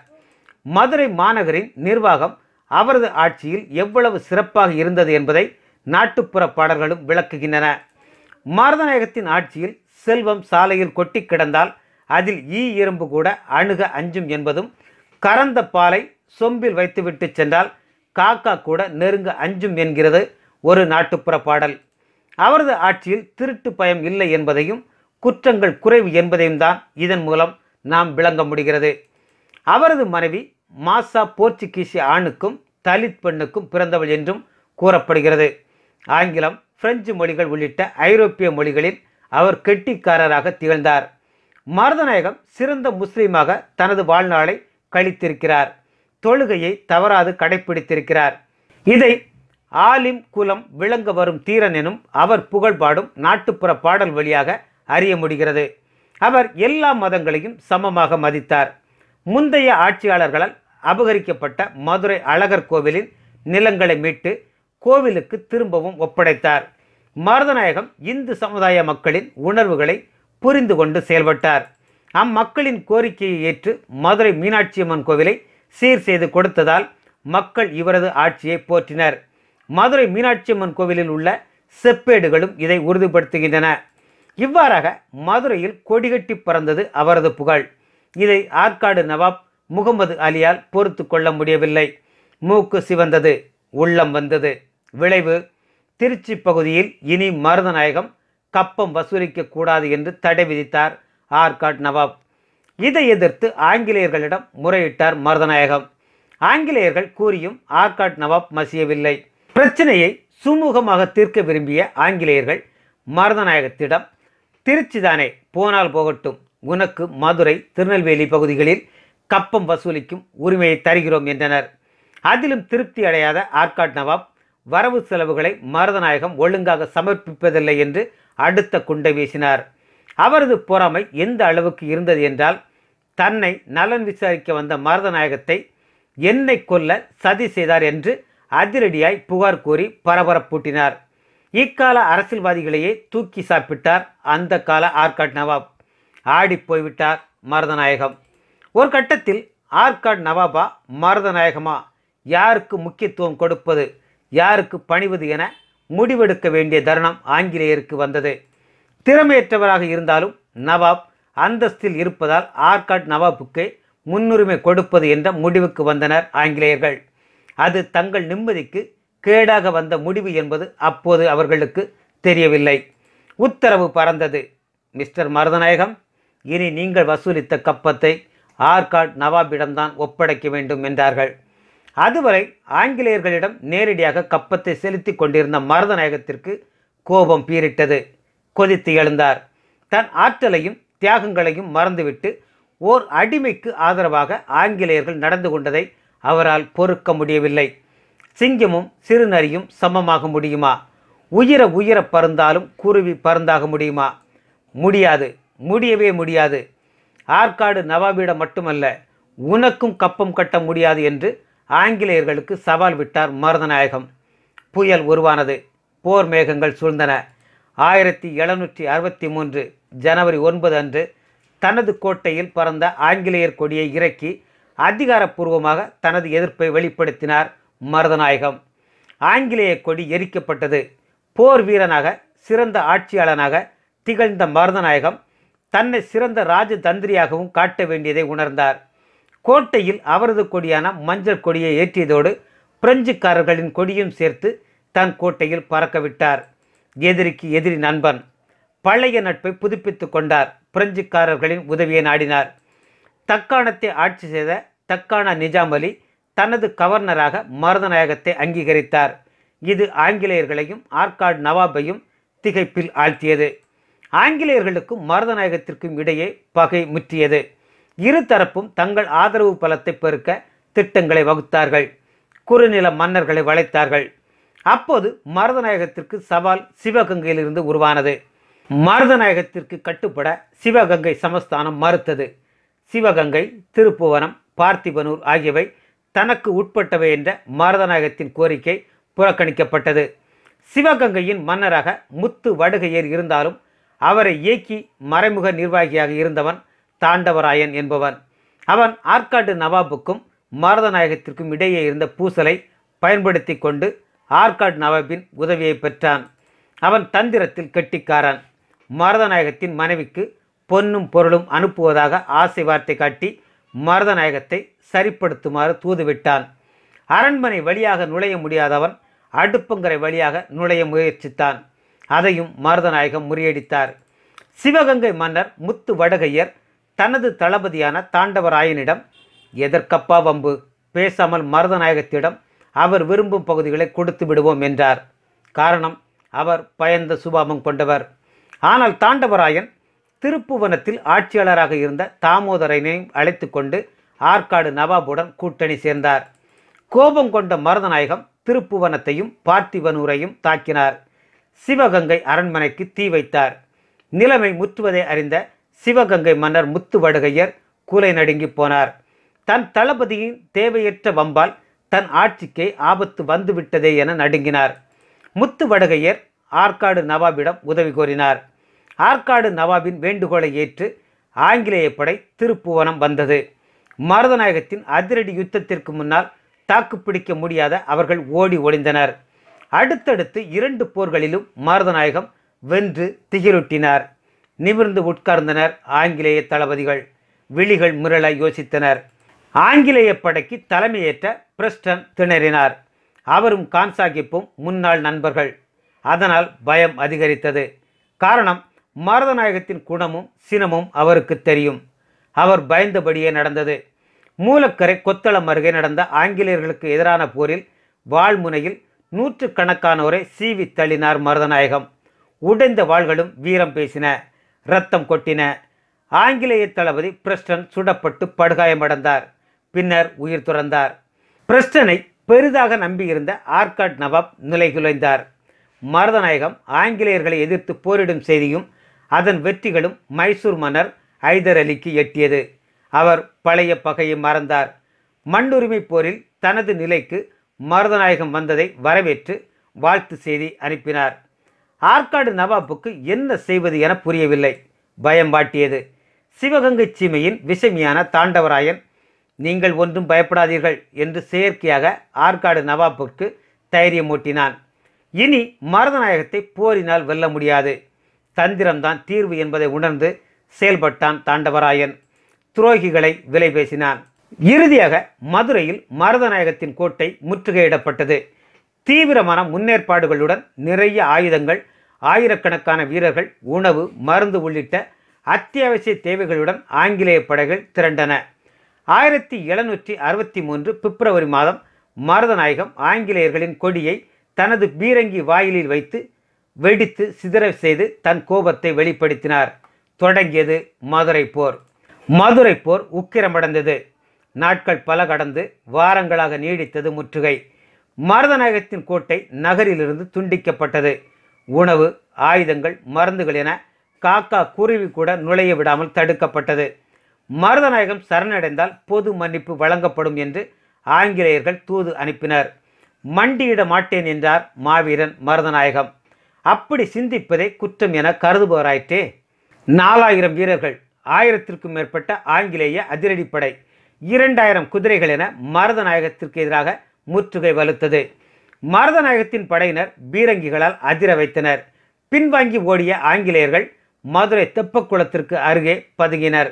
மதுரை மாநகரின் நிர்வாகம் அவரது ஆட்சியில் எவ்வளவு சிறப்பாக இருந்தது என்பதை நாட்டுப்புற பாடல்களும் விளக்குகின்றன மருதநாயகத்தின் ஆட்சியில் செல்வம் சாலையில் கொட்டி கிடந்தால் அதில் ஈ இரும்பு கூட அணுக அஞ்சும் என்பதும் கறந்த பாலை சொம்பில் வைத்துவிட்டு சென்றால் காக்கா கூட நெருங்க அஞ்சும் என்கிறது ஒரு நாட்டுப்புற பாடல் அவரது ஆட்சியில் திருட்டு பயம் இல்லை என்பதையும் குற்றங்கள் குறைவு என்பதையும் தான் இதன் மூலம் நாம் விளங்க முடிகிறது அவரது மனைவி மாசா போர்ச்சுகீசிய ஆணுக்கும் தலித் பெண்ணுக்கும் பிறந்தவள் என்றும் கூறப்படுகிறது ஆங்கிலம் பிரெஞ்சு மொழிகள் உள்ளிட்ட ஐரோப்பிய மொழிகளில் அவர் கெட்டிக்காரராக திகழ்ந்தார் மருதநாயகம் சிறந்த முஸ்லீமாக தனது வாழ்நாளை கழித்திருக்கிறார் தொழுகையை தவறாது கடைபிடித்திருக்கிறார் இதை ஆலிம் குலம் விளங்க வரும் தீரன் எனும் அவர் புகழ்பாடும் நாட்டுப்புற பாடல் வழியாக அறிய முடிகிறது அவர் எல்லா மதங்களையும் சமமாக மதித்தார் முந்தைய ஆட்சியாளர்களால் அபகரிக்கப்பட்ட மதுரை அழகர் கோவிலின் நிலங்களை மீட்டு கோவிலுக்கு திரும்பவும் ஒப்படைத்தார் மருதநாயகம் இந்து சமுதாய மக்களின் உணர்வுகளை புரிந்து கொண்டு செயல்பட்டார் அம்மக்களின் கோரிக்கையை ஏற்று மதுரை மீனாட்சியம்மன் கோவிலை சீர் செய்து கொடுத்ததால் மக்கள் இவரது ஆட்சியை போற்றினர் மதுரை மீனாட்சியம்மன் கோவிலில் உள்ள செப்பேடுகளும் இதை உறுதிப்படுத்துகின்றன இவ்வாறாக மதுரையில் கொடிகட்டி பறந்தது அவரது புகழ் இதை ஆற்காடு நவாப் முகமது அலியால் பொறுத்து கொள்ள முடியவில்லை மூக்கு சிவந்தது உள்ளம் வந்தது விளைவு திருச்சி பகுதியில் இனி மருதநாயகம் கப்பம் வசூலிக்க கூடாது என்று தடை விதித்தார் ஆர்காட் நவாப் இதை எதிர்த்து ஆங்கிலேயர்களிடம் முறையிட்டார் மருதநாயகம் ஆங்கிலேயர்கள் கூறியும் ஆர்காட் நவாப் மசியவில்லை பிரச்சனையை சுமூகமாக தீர்க்க விரும்பிய ஆங்கிலேயர்கள் மருதநாயகத்திடம் திருச்சிதானே போனால் போகட்டும் உனக்கு மதுரை திருநெல்வேலி பகுதிகளில் கப்பம் வசூலிக்கும் உரிமையை தருகிறோம் என்றனர் அதிலும் திருப்தி அடையாத ஆர்காட் நவாப் வரவு செலவுகளை மருதநாயகம் ஒழுங்காக சமர்ப்பிப்பதில்லை என்று அடுத்த குண்டை வீசினார் அவரது பொறாமை எந்த அளவுக்கு இருந்தது என்றால் தன்னை நலன் விசாரிக்க வந்த மருதநாயகத்தை என்னை கொல்ல சதி செய்தார் என்று அதிரடியாய் புகார் கூறி பரபரப்பூட்டினார் இக்கால அரசியல்வாதிகளையே தூக்கி சாப்பிட்டார் அந்த கால ஆர்காட் நவாப் ஆடி போய்விட்டார் மருதநாயகம் ஒரு கட்டத்தில் ஆர்காட் நவாபா மருதநாயகமா யாருக்கு முக்கியத்துவம் கொடுப்பது யாருக்கு பணிவது என முடிவெடுக்க வேண்டிய தருணம் ஆங்கிலேயருக்கு வந்தது திறமையற்றவராக இருந்தாலும் நவாப் அந்தஸ்தில் இருப்பதால் ஆர்காட் நவாபுக்கு முன்னுரிமை கொடுப்பது என்ற முடிவுக்கு வந்தனர் ஆங்கிலேயர்கள் அது தங்கள் நிம்மதிக்கு கேடாக வந்த முடிவு என்பது அப்போது அவர்களுக்கு தெரியவில்லை உத்தரவு பறந்தது மிஸ்டர் மருதநாயகம் இனி நீங்கள் வசூலித்த கப்பத்தை ஆர்காட் நவாபிடம்தான் ஒப்படைக்க வேண்டும் என்றார்கள் அதுவரை ஆங்கிலேயர்களிடம் நேரடியாக கப்பத்தை செலுத்தி கொண்டிருந்த மருதநாயகத்திற்கு கோபம் பீரிட்டது கொதித்து எழுந்தார் தன் ஆற்றலையும் தியாகங்களையும் மறந்துவிட்டு ஓர் அடிமைக்கு ஆதரவாக ஆங்கிலேயர்கள் நடந்து கொண்டதை அவரால் பொறுக்க முடியவில்லை சிங்கமும் சிறுநரியும் சமமாக முடியுமா உயிர உயிர பறந்தாலும் குருவி பறந்தாக முடியுமா முடியாது முடியவே முடியாது ஆற்காடு நவாபிடம் மட்டுமல்ல உனக்கும் கப்பம் கட்ட முடியாது என்று ஆங்கிலேயர்களுக்கு சவால் விட்டார் மருதநாயகம் புயல் உருவானது போர் மேகங்கள் சூழ்ந்தன ஆயிரத்தி எழுநூற்றி அறுபத்தி மூன்று ஜனவரி ஒன்பது அன்று தனது கோட்டையில் பறந்த ஆங்கிலேயர் கொடியை இறக்கி அதிகாரப்பூர்வமாக தனது எதிர்ப்பை வெளிப்படுத்தினார் மருதநாயகம் ஆங்கிலேய கொடி எரிக்கப்பட்டது போர் வீரனாக சிறந்த ஆட்சியாளனாக திகழ்ந்த மருதநாயகம் தன்னை சிறந்த ராஜதந்திரியாகவும் காட்ட வேண்டியதை உணர்ந்தார் கோட்டையில் அவரது கொடியான மஞ்சள் கொடியை ஏற்றியதோடு பிரெஞ்சுக்காரர்களின் கொடியும் சேர்த்து தன் கோட்டையில் பறக்கவிட்டார் எதிரிக்கு எதிரி நண்பன் பழைய நட்பை புதுப்பித்து கொண்டார் பிரெஞ்சுக்காரர்களின் உதவியை நாடினார் தக்காணத்தை ஆட்சி செய்த தக்கான நிஜாம் அலி தனது கவர்னராக மருதநாயகத்தை அங்கீகரித்தார் இது ஆங்கிலேயர்களையும் ஆர்காட் நவாபையும் திகைப்பில் ஆழ்த்தியது ஆங்கிலேயர்களுக்கும் மருதநாயகத்திற்கும் இடையே பகை முற்றியது இருதரப்பும் தங்கள் ஆதரவு பலத்தை பெருக்க திட்டங்களை வகுத்தார்கள் குறுநில மன்னர்களை வளைத்தார்கள் அப்போது மருதநாயகத்திற்கு சவால் சிவகங்கையிலிருந்து உருவானது மருதநாயகத்திற்கு கட்டுப்பட சிவகங்கை சமஸ்தானம் மறுத்தது சிவகங்கை திருப்புவனம் பார்த்திபனூர் ஆகியவை தனக்கு உட்பட்டவை என்ற மருதநாயகத்தின் கோரிக்கை புறக்கணிக்கப்பட்டது சிவகங்கையின் மன்னராக முத்து வடுகையர் இருந்தாலும் அவரை இயக்கி மறைமுக நிர்வாகியாக இருந்தவன் தாண்டவராயன் என்பவன் அவன் ஆற்காடு நவாபுக்கும் மருதநாயகத்திற்கும் இடையே இருந்த பூசலை பயன்படுத்தி கொண்டு ஆர்காட் நவாபின் உதவியை பெற்றான் அவன் தந்திரத்தில் கெட்டிக்காரன் மரதநாயகத்தின் மனைவிக்கு பொன்னும் பொருளும் அனுப்புவதாக ஆசை வார்த்தை காட்டி மரதநாயகத்தை சரிப்படுத்துமாறு தூதுவிட்டான் அரண்மனை வழியாக நுழைய முடியாதவன் அடுப்பங்கரை வழியாக நுழைய முயற்சித்தான் அதையும் மருதநாயகம் முறியடித்தார் சிவகங்கை மன்னர் முத்து வடகையர் தனது தளபதியான தாண்டவராயனிடம் எதற்கப்பா வம்பு பேசாமல் மருதநாயகத்திடம் அவர் விரும்பும் பகுதிகளை கொடுத்து விடுவோம் என்றார் காரணம் அவர் பயந்த சுபாவம் கொண்டவர் ஆனால் தாண்டவராயன் திருப்புவனத்தில் ஆட்சியாளராக இருந்த தாமோதரனையும் அழைத்து கொண்டு ஆற்காடு நவாபுடன் கூட்டணி சேர்ந்தார் கோபம் கொண்ட மருதநாயகம் திருப்புவனத்தையும் பார்த்திவனூரையும் தாக்கினார் சிவகங்கை அரண்மனைக்கு தீ வைத்தார் நிலைமை முற்றுவதை அறிந்த சிவகங்கை மன்னர் முத்துவடுகையர் கூலை நடுங்கி போனார் தன் தளபதியின் தேவையற்ற வம்பால் தன் ஆட்சிக்கே ஆபத்து வந்துவிட்டதே என நடுங்கினார் முத்து வடகையர் ஆற்காடு நவாபிடம் உதவி கோரினார் ஆற்காடு நவாபின் வேண்டுகோளை ஏற்று ஆங்கிலேய படை திருப்புவனம் வந்தது மருதநாயகத்தின் அதிரடி யுத்தத்திற்கு முன்னால் தாக்குப்பிடிக்க முடியாத அவர்கள் ஓடி ஒளிந்தனர் அடுத்தடுத்து இரண்டு போர்களிலும் மருதநாயகம் வென்று திகிலூட்டினார் நிமிர்ந்து உட்கார்ந்தனர் ஆங்கிலேய தளபதிகள் விழிகள் மிரள யோசித்தனர் ஆங்கிலேய படைக்கு தலைமையேற்ற பிரஸ்டன் திணறினார் அவரும் கான்சாகிப்பும் முன்னாள் நண்பர்கள் அதனால் பயம் அதிகரித்தது காரணம் மரதநாயகத்தின் குணமும் சினமும் அவருக்கு தெரியும் அவர் பயந்தபடியே நடந்தது மூலக்கரை கொத்தளம் அருகே நடந்த ஆங்கிலேயர்களுக்கு எதிரான போரில் வாழ்முனையில் நூற்று கணக்கானோரை சீவி தள்ளினார் மருதநாயகம் உடைந்த வாள்களும் வீரம் பேசின ரத்தம் கொட்டின ஆங்கிலேய தளபதி பிரஸ்டன் சுடப்பட்டு படுகாயமடைந்தார் பின்னர் உயிர் துறந்தார் பிரஸ்டனை பெரிதாக நம்பியிருந்த ஆர்காட் நவாப் நுழைகுலைந்தார் மருதநாயகம் ஆங்கிலேயர்களை எதிர்த்து போரிடும் செய்தியும் அதன் வெற்றிகளும் மைசூர் மன்னர் ஐதர் அலிக்கு எட்டியது அவர் பழைய பகையை மறந்தார் மண்ணுரிமை போரில் தனது நிலைக்கு மருதநாயகம் வந்ததை வரவேற்று வாழ்த்து செய்தி அனுப்பினார் ஆற்காடு நவாப்புக்கு என்ன செய்வது என புரியவில்லை பயம் பாட்டியது சிவகங்கை சீமையின் விஷமியான தாண்டவராயன் நீங்கள் ஒன்றும் பயப்படாதீர்கள் என்று செயற்கையாக ஆற்காடு நவாப்புக்கு ஓட்டினான் இனி மருதநாயகத்தை போரினால் வெல்ல முடியாது தந்திரம்தான் தீர்வு என்பதை உணர்ந்து செயல்பட்டான் தாண்டவராயன் துரோகிகளை விலை பேசினான் இறுதியாக மதுரையில் மருதநாயகத்தின் கோட்டை முற்றுகையிடப்பட்டது தீவிரமான முன்னேற்பாடுகளுடன் நிறைய ஆயுதங்கள் ஆயிரக்கணக்கான வீரர்கள் உணவு மருந்து உள்ளிட்ட அத்தியாவசிய தேவைகளுடன் ஆங்கிலேய படைகள் திரண்டன ஆயிரத்தி எழுநூற்றி அறுபத்தி மூன்று பிப்ரவரி மாதம் மருதநாயகம் ஆங்கிலேயர்களின் கொடியை தனது பீரங்கி வாயிலில் வைத்து வெடித்து சிதற செய்து தன் கோபத்தை வெளிப்படுத்தினார் தொடங்கியது மதுரை போர் மதுரை போர் உக்கிரமடைந்தது நாட்கள் பல கடந்து வாரங்களாக நீடித்தது முற்றுகை மருதநாயகத்தின் கோட்டை நகரிலிருந்து துண்டிக்கப்பட்டது உணவு ஆயுதங்கள் மருந்துகள் என காக்கா குருவி கூட நுழைய விடாமல் தடுக்கப்பட்டது மருதநாயகம் சரணடைந்தால் பொது மன்னிப்பு வழங்கப்படும் என்று ஆங்கிலேயர்கள் தூது அனுப்பினர் மண்டியிட மாட்டேன் என்றார் மாவீரன் மருதநாயகம் அப்படி சிந்திப்பதை குற்றம் என கருதுபவராயிற்றே நாலாயிரம் வீரர்கள் ஆயிரத்திற்கும் மேற்பட்ட ஆங்கிலேய அதிரடிப்படை இரண்டாயிரம் குதிரைகள் என மருதநாயகத்திற்கு எதிராக முற்றுகை வலுத்தது மருதநாயகத்தின் படையினர் பீரங்கிகளால் அதிர வைத்தனர் பின்வாங்கி ஓடிய ஆங்கிலேயர்கள் மதுரை தெப்பக்குளத்திற்கு அருகே பதுங்கினர்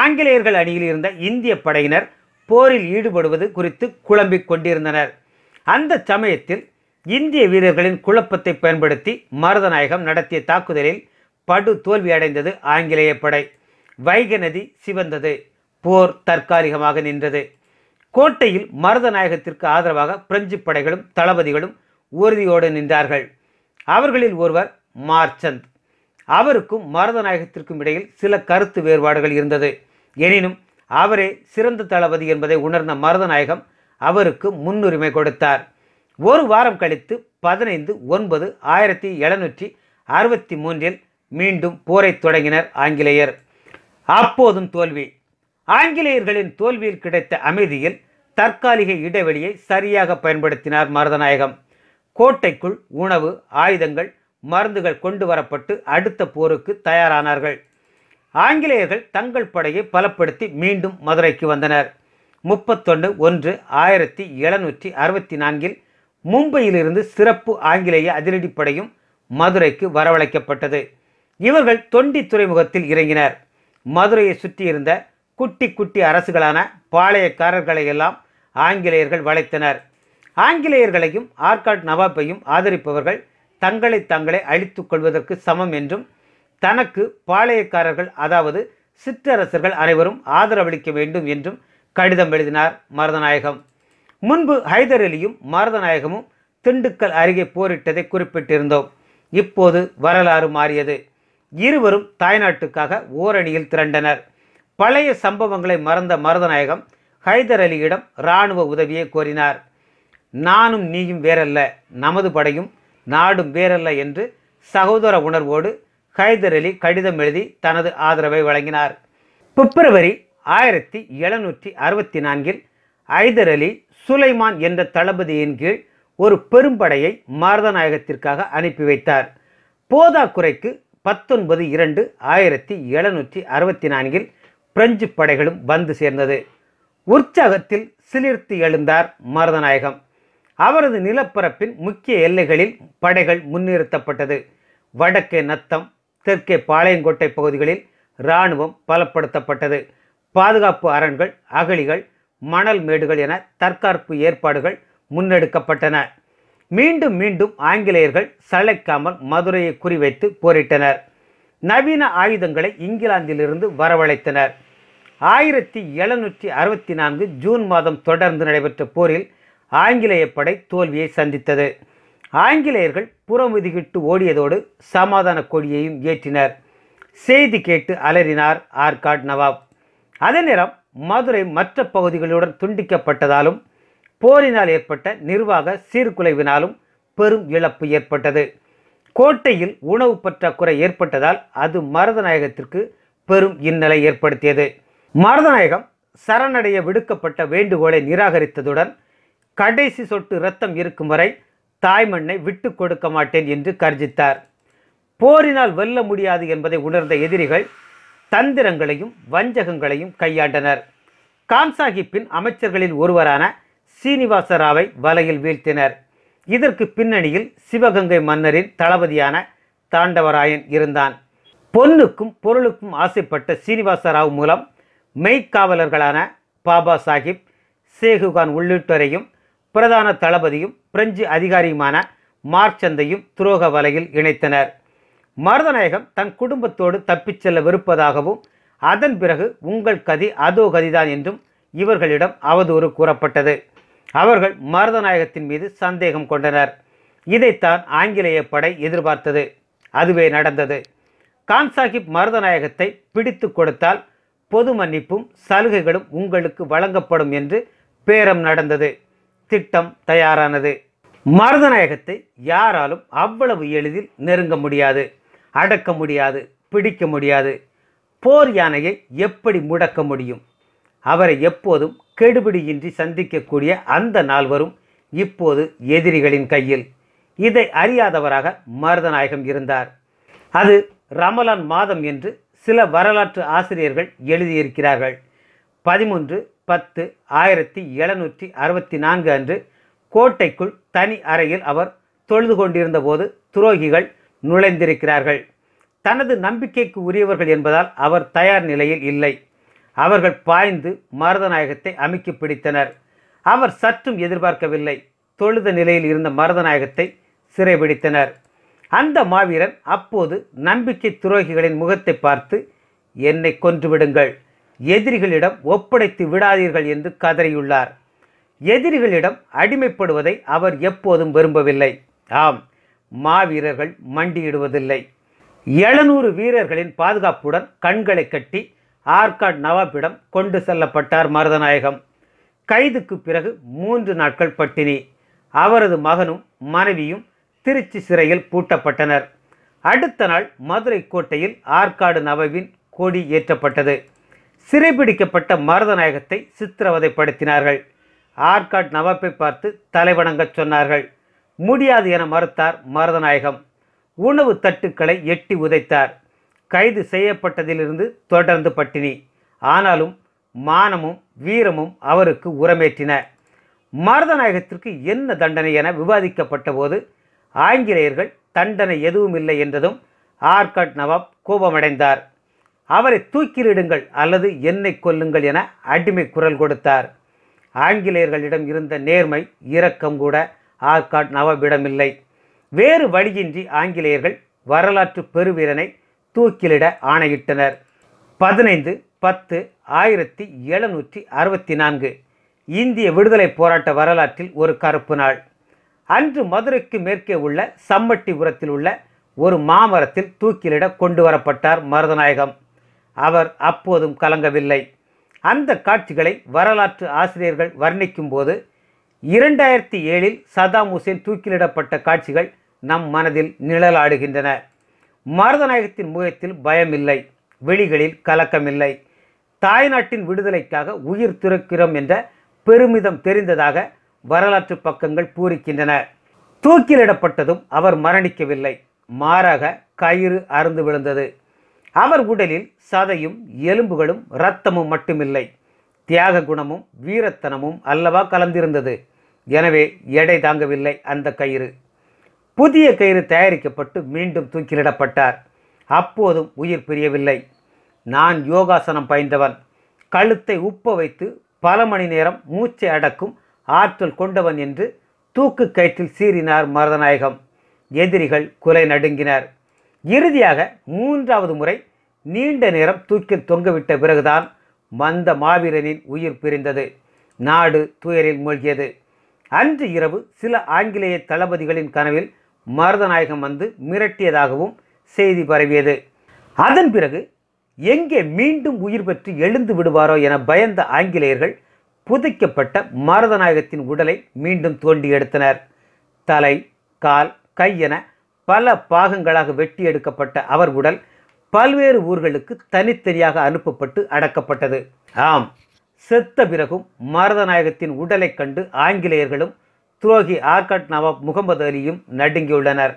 ஆங்கிலேயர்கள் அணியில் இருந்த இந்திய படையினர் போரில் ஈடுபடுவது குறித்து குழம்பிக் கொண்டிருந்தனர் அந்த சமயத்தில் இந்திய வீரர்களின் குழப்பத்தை பயன்படுத்தி மருதநாயகம் நடத்திய தாக்குதலில் படு தோல்வி அடைந்தது ஆங்கிலேய படை வைகை நதி சிவந்தது போர் தற்காலிகமாக நின்றது கோட்டையில் மருதநாயகத்திற்கு ஆதரவாக பிரெஞ்சு படைகளும் தளபதிகளும் உறுதியோடு நின்றார்கள் அவர்களில் ஒருவர் மார்ச்சந்த் அவருக்கும் மரதநாயகத்திற்கும் இடையில் சில கருத்து வேறுபாடுகள் இருந்தது எனினும் அவரே சிறந்த தளபதி என்பதை உணர்ந்த மரதநாயகம் அவருக்கு முன்னுரிமை கொடுத்தார் ஒரு வாரம் கழித்து பதினைந்து ஒன்பது ஆயிரத்தி எழுநூற்றி அறுபத்தி மூன்றில் மீண்டும் போரை தொடங்கினர் ஆங்கிலேயர் அப்போதும் தோல்வி ஆங்கிலேயர்களின் தோல்வியில் கிடைத்த அமைதியில் தற்காலிக இடைவெளியை சரியாக பயன்படுத்தினார் மருதநாயகம் கோட்டைக்குள் உணவு ஆயுதங்கள் மருந்துகள் கொண்டு வரப்பட்டு அடுத்த போருக்கு தயாரானார்கள் ஆங்கிலேயர்கள் தங்கள் படையை பலப்படுத்தி மீண்டும் மதுரைக்கு வந்தனர் முப்பத்தொன்று ஒன்று ஆயிரத்தி எழுநூற்றி அறுபத்தி நான்கில் மும்பையிலிருந்து சிறப்பு ஆங்கிலேய அதிரடிப்படையும் மதுரைக்கு வரவழைக்கப்பட்டது இவர்கள் தொண்டி துறைமுகத்தில் இறங்கினர் மதுரையை சுற்றியிருந்த குட்டி குட்டி அரசுகளான பாளையக்காரர்களையெல்லாம் ஆங்கிலேயர்கள் வளைத்தனர் ஆங்கிலேயர்களையும் ஆர்காட் நவாப்பையும் ஆதரிப்பவர்கள் தங்களை தங்களை அழித்து கொள்வதற்கு சமம் என்றும் தனக்கு பாளையக்காரர்கள் அதாவது சிற்றரசர்கள் அனைவரும் ஆதரவளிக்க வேண்டும் என்றும் கடிதம் எழுதினார் மருதநாயகம் முன்பு ஹைதர் அலியும் மருதநாயகமும் திண்டுக்கல் அருகே போரிட்டதை குறிப்பிட்டிருந்தோம் இப்போது வரலாறு மாறியது இருவரும் தாய்நாட்டுக்காக ஓரணியில் திரண்டனர் பழைய சம்பவங்களை மறந்த மருதநாயகம் ஹைதர் அலியிடம் இராணுவ உதவியை கோரினார் நானும் நீயும் வேறல்ல நமது படையும் நாடும் வேறல்ல என்று சகோதர உணர்வோடு ஹைதர் அலி கடிதம் எழுதி தனது ஆதரவை வழங்கினார் பிப்ரவரி ஆயிரத்தி எழுநூற்றி அறுபத்தி நான்கில் ஐதர் அலி சுலைமான் என்ற தளபதியின் கீழ் ஒரு பெரும்படையை மாரதநாயகத்திற்காக அனுப்பி வைத்தார் போதாக்குறைக்கு பத்தொன்பது இரண்டு ஆயிரத்தி எழுநூற்றி அறுபத்தி நான்கில் பிரெஞ்சு படைகளும் வந்து சேர்ந்தது உற்சாகத்தில் சிலிர்த்து எழுந்தார் மருதநாயகம் அவரது நிலப்பரப்பின் முக்கிய எல்லைகளில் படைகள் முன்னிறுத்தப்பட்டது வடக்கே நத்தம் தெற்கே பாளையங்கோட்டை பகுதிகளில் இராணுவம் பலப்படுத்தப்பட்டது பாதுகாப்பு அரண்கள் அகழிகள் மணல் மேடுகள் என தற்காப்பு ஏற்பாடுகள் முன்னெடுக்கப்பட்டன மீண்டும் மீண்டும் ஆங்கிலேயர்கள் சளைக்காமல் மதுரையை குறிவைத்து போரிட்டனர் நவீன ஆயுதங்களை இங்கிலாந்திலிருந்து வரவழைத்தனர் ஆயிரத்தி எழுநூற்றி அறுபத்தி நான்கு ஜூன் மாதம் தொடர்ந்து நடைபெற்ற போரில் ஆங்கிலேய படை தோல்வியை சந்தித்தது ஆங்கிலேயர்கள் புறமுதுகிட்டு ஓடியதோடு சமாதான கொடியையும் ஏற்றினர் செய்தி கேட்டு அலறினார் ஆர்காட் நவாப் அதே நேரம் மதுரை மற்ற பகுதிகளுடன் துண்டிக்கப்பட்டதாலும் போரினால் ஏற்பட்ட நிர்வாக சீர்குலைவினாலும் பெரும் இழப்பு ஏற்பட்டது கோட்டையில் உணவு பற்றாக்குறை ஏற்பட்டதால் அது மரதநாயகத்திற்கு பெரும் இன்னலை ஏற்படுத்தியது மரதநாயகம் சரணடைய விடுக்கப்பட்ட வேண்டுகோளை நிராகரித்ததுடன் கடைசி சொட்டு இரத்தம் இருக்கும் வரை தாய்மண்ணை விட்டு கொடுக்க மாட்டேன் என்று கர்ஜித்தார் போரினால் வெல்ல முடியாது என்பதை உணர்ந்த எதிரிகள் தந்திரங்களையும் வஞ்சகங்களையும் கையாண்டனர் காம்சாஹிப்பின் அமைச்சர்களில் ஒருவரான சீனிவாசராவை வலையில் வீழ்த்தினர் இதற்கு பின்னணியில் சிவகங்கை மன்னரின் தளபதியான தாண்டவராயன் இருந்தான் பொன்னுக்கும் பொருளுக்கும் ஆசைப்பட்ட சீனிவாசராவ் மூலம் மெய்க்காவலர்களான பாபா சாஹிப் சேகுகான் உள்ளிட்டோரையும் பிரதான தளபதியும் பிரெஞ்சு அதிகாரியுமான மார்ச்சந்தையும் துரோக வலையில் இணைத்தனர் மருதநாயகம் தன் குடும்பத்தோடு தப்பிச் செல்ல விருப்பதாகவும் அதன் பிறகு உங்கள் கதி அதோ கதிதான் என்றும் இவர்களிடம் அவதூறு கூறப்பட்டது அவர்கள் மருதநாயகத்தின் மீது சந்தேகம் கொண்டனர் இதைத்தான் ஆங்கிலேய படை எதிர்பார்த்தது அதுவே நடந்தது கான்சாஹிப் மருதநாயகத்தை பிடித்து கொடுத்தால் பொது மன்னிப்பும் சலுகைகளும் உங்களுக்கு வழங்கப்படும் என்று பேரம் நடந்தது திட்டம் தயாரானது மருதநாயகத்தை யாராலும் அவ்வளவு எளிதில் நெருங்க முடியாது அடக்க முடியாது பிடிக்க முடியாது போர் யானையை எப்படி முடக்க முடியும் அவரை எப்போதும் கெடுபிடியின்றி சந்திக்கக்கூடிய அந்த நால்வரும் இப்போது எதிரிகளின் கையில் இதை அறியாதவராக மருதநாயகம் இருந்தார் அது ரமலான் மாதம் என்று சில வரலாற்று ஆசிரியர்கள் எழுதியிருக்கிறார்கள் பதிமூன்று பத்து ஆயிரத்தி எழுநூற்றி அறுபத்தி நான்கு அன்று கோட்டைக்குள் தனி அறையில் அவர் தொழுது கொண்டிருந்த போது துரோகிகள் நுழைந்திருக்கிறார்கள் தனது நம்பிக்கைக்கு உரியவர்கள் என்பதால் அவர் தயார் நிலையில் இல்லை அவர்கள் பாய்ந்து மருதநாயகத்தை அமுக்கி பிடித்தனர் அவர் சற்றும் எதிர்பார்க்கவில்லை தொழுத நிலையில் இருந்த மருதநாயகத்தை சிறைபிடித்தனர் அந்த மாவீரன் அப்போது நம்பிக்கை துரோகிகளின் முகத்தை பார்த்து என்னை கொன்றுவிடுங்கள் எதிரிகளிடம் ஒப்படைத்து விடாதீர்கள் என்று கதறியுள்ளார் எதிரிகளிடம் அடிமைப்படுவதை அவர் எப்போதும் விரும்பவில்லை ஆம் மாவீரர்கள் மண்டியிடுவதில்லை எழுநூறு வீரர்களின் பாதுகாப்புடன் கண்களை கட்டி ஆர்காட் நவாபிடம் கொண்டு செல்லப்பட்டார் மருதநாயகம் கைதுக்கு பிறகு மூன்று நாட்கள் பட்டினி அவரது மகனும் மனைவியும் திருச்சி சிறையில் பூட்டப்பட்டனர் அடுத்த நாள் மதுரை கோட்டையில் ஆற்காடு நவவின் கொடி ஏற்றப்பட்டது சிறைபிடிக்கப்பட்ட மருதநாயகத்தை சித்திரவதைப்படுத்தினார்கள் ஆற்காட் நவாப்பை பார்த்து தலைவணங்கச் சொன்னார்கள் முடியாது என மறுத்தார் மருதநாயகம் உணவு தட்டுக்களை எட்டி உதைத்தார் கைது செய்யப்பட்டதிலிருந்து தொடர்ந்து பட்டினி ஆனாலும் மானமும் வீரமும் அவருக்கு உரமேற்றின மருதநாயகத்திற்கு என்ன தண்டனை என விவாதிக்கப்பட்ட போது ஆங்கிலேயர்கள் தண்டனை எதுவும் இல்லை என்றதும் ஆர்காட் நவாப் கோபமடைந்தார் அவரை தூக்கிலிடுங்கள் அல்லது என்னை கொல்லுங்கள் என அடிமை குரல் கொடுத்தார் ஆங்கிலேயர்களிடம் இருந்த நேர்மை இரக்கம் கூட ஆர்காட் நவாபிடமில்லை வேறு வழியின்றி ஆங்கிலேயர்கள் வரலாற்று பெருவீரனை தூக்கிலிட ஆணையிட்டனர் பதினைந்து பத்து ஆயிரத்தி எழுநூற்றி அறுபத்தி நான்கு இந்திய விடுதலை போராட்ட வரலாற்றில் ஒரு கருப்பு நாள் அன்று மதுரைக்கு மேற்கே உள்ள சம்மட்டிபுரத்தில் உள்ள ஒரு மாமரத்தில் தூக்கிலிட கொண்டு வரப்பட்டார் மருதநாயகம் அவர் அப்போதும் கலங்கவில்லை அந்த காட்சிகளை வரலாற்று ஆசிரியர்கள் வர்ணிக்கும் போது இரண்டாயிரத்தி ஏழில் சதாம் ஹுசேன் தூக்கிலிடப்பட்ட காட்சிகள் நம் மனதில் நிழலாடுகின்றன மருதநாயகத்தின் முகத்தில் பயமில்லை வெளிகளில் கலக்கமில்லை தாய்நாட்டின் விடுதலைக்காக உயிர் துறக்கிறோம் என்ற பெருமிதம் தெரிந்ததாக வரலாற்று பக்கங்கள் பூரிக்கின்றன தூக்கிலிடப்பட்டதும் அவர் மரணிக்கவில்லை மாறாக கயிறு அறுந்து விழுந்தது அவர் உடலில் சதையும் எலும்புகளும் இரத்தமும் மட்டுமில்லை தியாக குணமும் வீரத்தனமும் அல்லவா கலந்திருந்தது எனவே எடை தாங்கவில்லை அந்த கயிறு புதிய கயிறு தயாரிக்கப்பட்டு மீண்டும் தூக்கிலிடப்பட்டார் அப்போதும் உயிர் பிரியவில்லை நான் யோகாசனம் பயின்றவன் கழுத்தை உப்ப வைத்து பல மணி நேரம் மூச்சை அடக்கும் ஆற்றல் கொண்டவன் என்று தூக்கு கயிற்றில் சீறினார் மரதநாயகம் எதிரிகள் குலை நடுங்கினார் இறுதியாக மூன்றாவது முறை நீண்ட நேரம் தூக்கில் தொங்கவிட்ட பிறகுதான் மந்த மாவீரனின் உயிர் பிரிந்தது நாடு துயரில் மூழ்கியது அன்று இரவு சில ஆங்கிலேய தளபதிகளின் கனவில் மருதநாயகம் வந்து மிரட்டியதாகவும் செய்தி பரவியது அதன் பிறகு எங்கே மீண்டும் உயிர் பெற்று எழுந்து விடுவாரோ என பயந்த ஆங்கிலேயர்கள் புதைக்கப்பட்ட மருதநாயகத்தின் உடலை மீண்டும் தோண்டி எடுத்தனர் தலை கால் கை என பல பாகங்களாக வெட்டி எடுக்கப்பட்ட அவர் உடல் பல்வேறு ஊர்களுக்கு தனித்தனியாக அனுப்பப்பட்டு அடக்கப்பட்டது ஆம் செத்த பிறகும் மரதநாயகத்தின் உடலை கண்டு ஆங்கிலேயர்களும் துரோகி ஆர்கட் நவாப் முகமது அலியும் நடுங்கியுள்ளனர்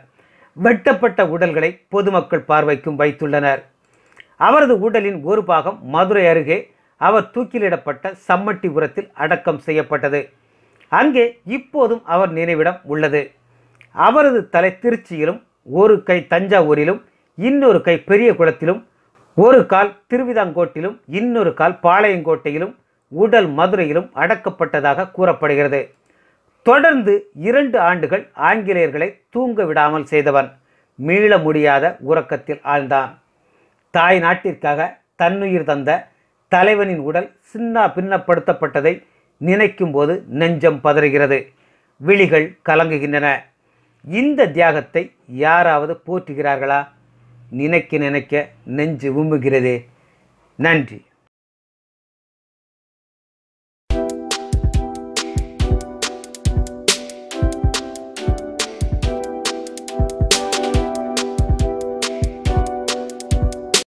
வெட்டப்பட்ட உடல்களை பொதுமக்கள் பார்வைக்கும் வைத்துள்ளனர் அவரது உடலின் ஒரு பாகம் மதுரை அருகே அவர் தூக்கிலிடப்பட்ட சம்மட்டி உரத்தில் அடக்கம் செய்யப்பட்டது அங்கே இப்போதும் அவர் நினைவிடம் உள்ளது அவரது தலை திருச்சியிலும் ஒரு கை தஞ்சாவூரிலும் இன்னொரு கை பெரிய குளத்திலும் ஒரு கால் திருவிதாங்கோட்டிலும் இன்னொரு கால் பாளையங்கோட்டையிலும் உடல் மதுரையிலும் அடக்கப்பட்டதாக கூறப்படுகிறது தொடர்ந்து இரண்டு ஆண்டுகள் ஆங்கிலேயர்களை தூங்க விடாமல் செய்தவன் மீள முடியாத உறக்கத்தில் ஆழ்ந்தான் தாய் நாட்டிற்காக தன்னுயிர் தந்த தலைவனின் உடல் சின்னா பின்னப்படுத்தப்பட்டதை நினைக்கும்போது நெஞ்சம் பதறுகிறது விழிகள் கலங்குகின்றன இந்த தியாகத்தை யாராவது போற்றுகிறார்களா நினைக்க நினைக்க நெஞ்சு உம்புகிறதே நன்றி